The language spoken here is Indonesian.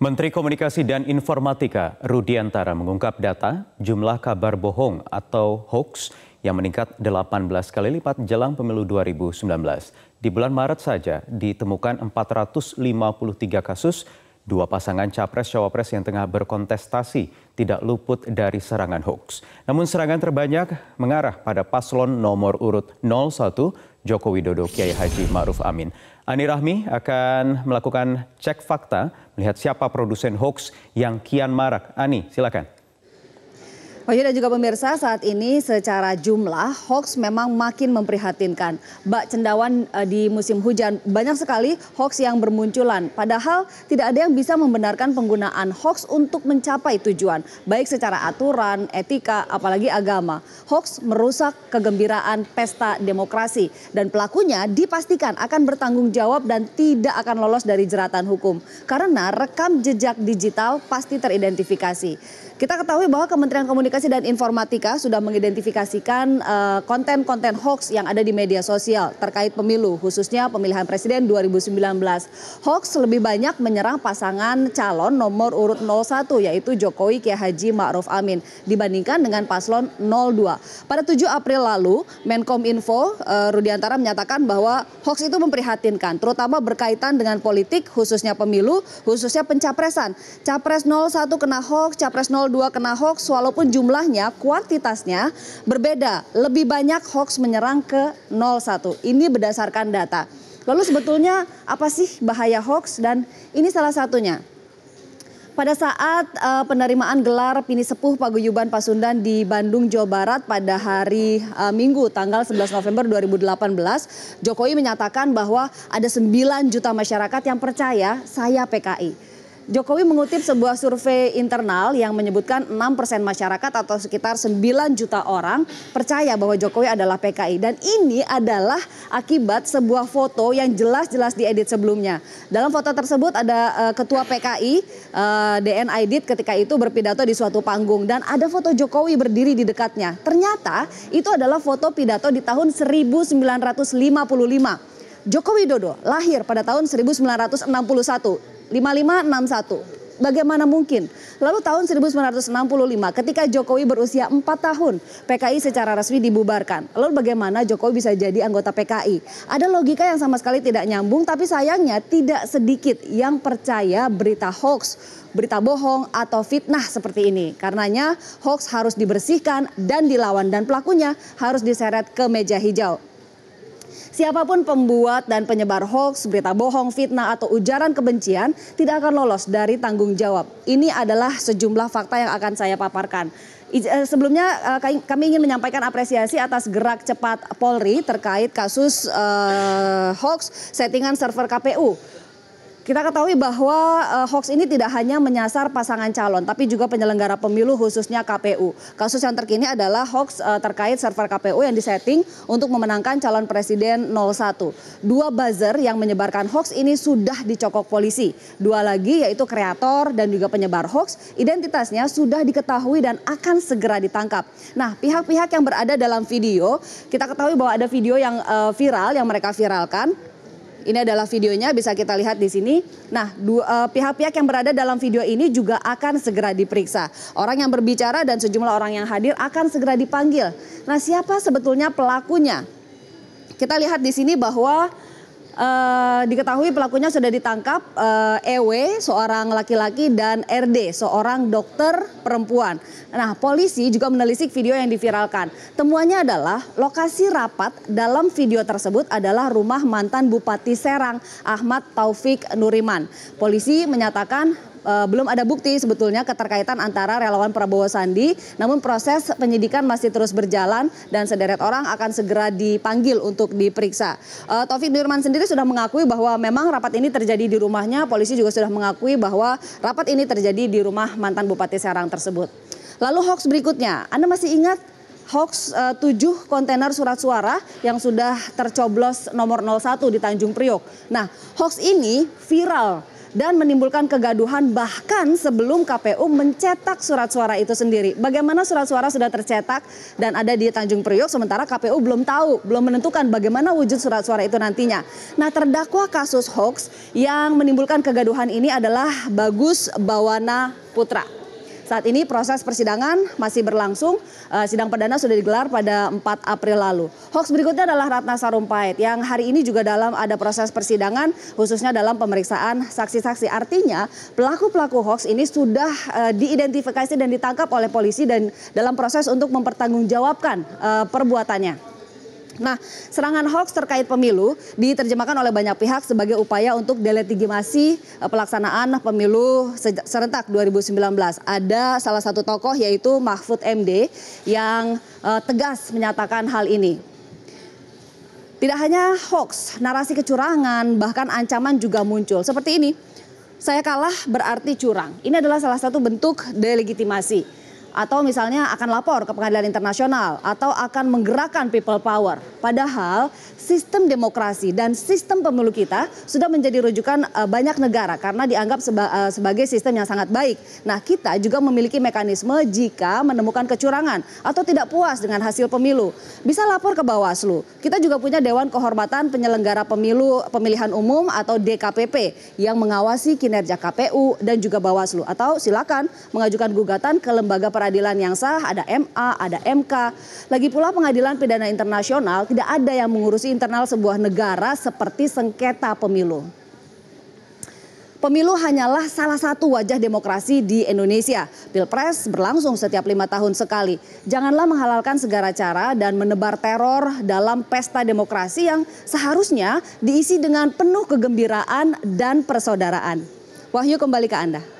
Menteri Komunikasi dan Informatika Rudiantara mengungkap data jumlah kabar bohong atau hoax yang meningkat 18 kali lipat jelang pemilu 2019. Di bulan Maret saja ditemukan 453 kasus, dua pasangan capres-cawapres yang tengah berkontestasi tidak luput dari serangan hoax. Namun serangan terbanyak mengarah pada paslon nomor urut 01 Joko Widodo Kiai Haji Ma'ruf Amin. Ani Rahmi akan melakukan cek fakta melihat siapa produsen hoax yang kian marak. Ani, silakan. Wahyu dan juga pemirsa saat ini secara jumlah hoax memang makin memprihatinkan. Mbak Cendawan eh, di musim hujan banyak sekali hoax yang bermunculan. Padahal tidak ada yang bisa membenarkan penggunaan hoax untuk mencapai tujuan. Baik secara aturan, etika, apalagi agama. Hoax merusak kegembiraan pesta demokrasi. Dan pelakunya dipastikan akan bertanggung jawab dan tidak akan lolos dari jeratan hukum. Karena rekam jejak digital pasti teridentifikasi. Kita ketahui bahwa Kementerian Komunikasi dan Informatika sudah mengidentifikasikan eh, konten-konten uh, hoax yang ada di media sosial terkait pemilu, khususnya pemilihan presiden 2019. Hoax lebih banyak menyerang pasangan calon nomor urut 01 yaitu Jokowi Kiai Haji Ma'ruf Amin dibandingkan dengan paslon 02. Pada 7 April lalu, Menkom Info uh, Rudiantara menyatakan bahwa hoax itu memprihatinkan, terutama berkaitan dengan politik khususnya pemilu, khususnya pencapresan. Capres 01 kena hoax, capres 02 dua kena hoax walaupun jumlahnya, kuantitasnya berbeda. Lebih banyak hoax menyerang ke 01. Ini berdasarkan data. Lalu sebetulnya apa sih bahaya hoax dan ini salah satunya pada saat uh, penerimaan gelar Pini Sepuh Paguyuban Pasundan di Bandung, Jawa Barat pada hari uh, Minggu tanggal 11 November 2018, Jokowi menyatakan bahwa ada 9 juta masyarakat yang percaya saya PKI. Jokowi mengutip sebuah survei internal yang menyebutkan 6 persen masyarakat atau sekitar 9 juta orang percaya bahwa Jokowi adalah PKI. Dan ini adalah akibat sebuah foto yang jelas-jelas diedit sebelumnya. Dalam foto tersebut ada uh, ketua PKI uh, eh, DN Aidit ketika itu berpidato di suatu panggung. Dan ada foto Jokowi berdiri di dekatnya. Ternyata itu adalah foto pidato di tahun 1955. Joko Widodo lahir pada tahun 1961 5561. Bagaimana mungkin? Lalu tahun 1965 ketika Jokowi berusia 4 tahun, PKI secara resmi dibubarkan. Lalu bagaimana Jokowi bisa jadi anggota PKI? Ada logika yang sama sekali tidak nyambung tapi sayangnya tidak sedikit yang percaya berita hoax, berita bohong atau fitnah seperti ini. Karenanya hoax harus dibersihkan dan dilawan dan pelakunya harus diseret ke meja hijau. Siapapun pembuat dan penyebar hoax, berita bohong, fitnah atau ujaran kebencian tidak akan lolos dari tanggung jawab. Ini adalah sejumlah fakta yang akan saya paparkan. Eh, sebelumnya eh, kami ingin menyampaikan apresiasi atas gerak cepat Polri terkait kasus uh, hoax settingan server KPU. Kita ketahui bahwa uh, hoax ini tidak hanya menyasar pasangan calon, tapi juga penyelenggara pemilu khususnya KPU. Kasus yang terkini adalah hoax uh, terkait server KPU yang disetting untuk memenangkan calon presiden 01. Dua buzzer yang menyebarkan hoax ini sudah dicokok polisi. Dua lagi yaitu kreator dan juga penyebar hoax, identitasnya sudah diketahui dan akan segera ditangkap. Nah, pihak-pihak yang berada dalam video, kita ketahui bahwa ada video yang uh, viral yang mereka viralkan ini adalah videonya bisa kita lihat di sini. Nah, eh, pihak-pihak yang berada dalam video ini juga akan segera diperiksa. Orang yang berbicara dan sejumlah orang yang hadir akan segera dipanggil. Nah, siapa sebetulnya pelakunya? Kita lihat di sini bahwa Eh, diketahui pelakunya sudah ditangkap uh, eh, EW seorang laki-laki dan RD seorang dokter perempuan. Nah, polisi juga menelisik video yang diviralkan. Temuannya adalah lokasi rapat dalam video tersebut adalah rumah mantan Bupati Serang Ahmad Taufik Nuriman. Polisi menyatakan uh, belum ada bukti sebetulnya keterkaitan antara relawan Prabowo Sandi. Namun proses penyidikan masih terus berjalan dan sederet orang akan segera dipanggil untuk diperiksa. Uh, Taufik Nurman sendiri sudah mengakui bahwa memang rapat ini terjadi di rumahnya. Polisi juga sudah mengakui bahwa rapat ini terjadi di rumah mantan Bupati Serang tersebut. Lalu hoax berikutnya, Anda masih ingat hoax eh, tujuh kontainer surat suara yang sudah tercoblos nomor 01 di Tanjung Priok. Nah, hoax ini viral dan menimbulkan kegaduhan bahkan sebelum KPU mencetak surat suara itu sendiri. Bagaimana surat suara sudah tercetak dan ada di Tanjung Priok sementara KPU belum tahu, belum menentukan bagaimana wujud surat suara itu nantinya. Nah terdakwa kasus hoax yang menimbulkan kegaduhan ini adalah Bagus Bawana Putra. Saat ini proses persidangan masih berlangsung. Uh, sidang perdana sudah digelar pada 4 April lalu. Hoax berikutnya adalah Ratna Sarumpait yang hari ini juga dalam ada proses persidangan khususnya dalam pemeriksaan saksi-saksi. Artinya pelaku-pelaku hoax ini sudah uh, diidentifikasi dan ditangkap oleh polisi dan dalam proses untuk mempertanggungjawabkan uh, perbuatannya. Nah, serangan hoax terkait pemilu diterjemahkan oleh banyak pihak sebagai upaya untuk delegitimasi eh, pelaksanaan pemilu serentak 2019. Ada salah satu tokoh yaitu Mahfud MD yang eh, tegas menyatakan hal ini. Tidak hanya hoax, narasi kecurangan, bahkan ancaman juga muncul. Seperti ini, saya kalah berarti curang. Ini adalah salah satu bentuk delegitimasi atau misalnya akan lapor ke pengadilan internasional atau akan menggerakkan people power. Padahal sistem demokrasi dan sistem pemilu kita sudah menjadi rujukan eh, banyak negara karena dianggap eh, sebagai sistem yang sangat baik. Nah, kita juga memiliki mekanisme jika menemukan kecurangan atau tidak puas dengan hasil pemilu. Bisa lapor ke Bawaslu. Kita juga punya Dewan Kehormatan Penyelenggara Pemilu Pemilihan Umum atau DKPP yang mengawasi kinerja KPU dan juga Bawaslu atau silakan mengajukan gugatan ke lembaga peradilan yang sah, ada MA, ada MK. Lagi pula pengadilan pidana internasional tidak ada yang mengurusi internal sebuah negara seperti sengketa pemilu. Pemilu hanyalah salah satu wajah demokrasi di Indonesia. Pilpres berlangsung setiap lima tahun sekali. Janganlah menghalalkan segala cara dan menebar teror dalam pesta demokrasi yang seharusnya diisi dengan penuh kegembiraan dan persaudaraan. Wahyu kembali ke Anda.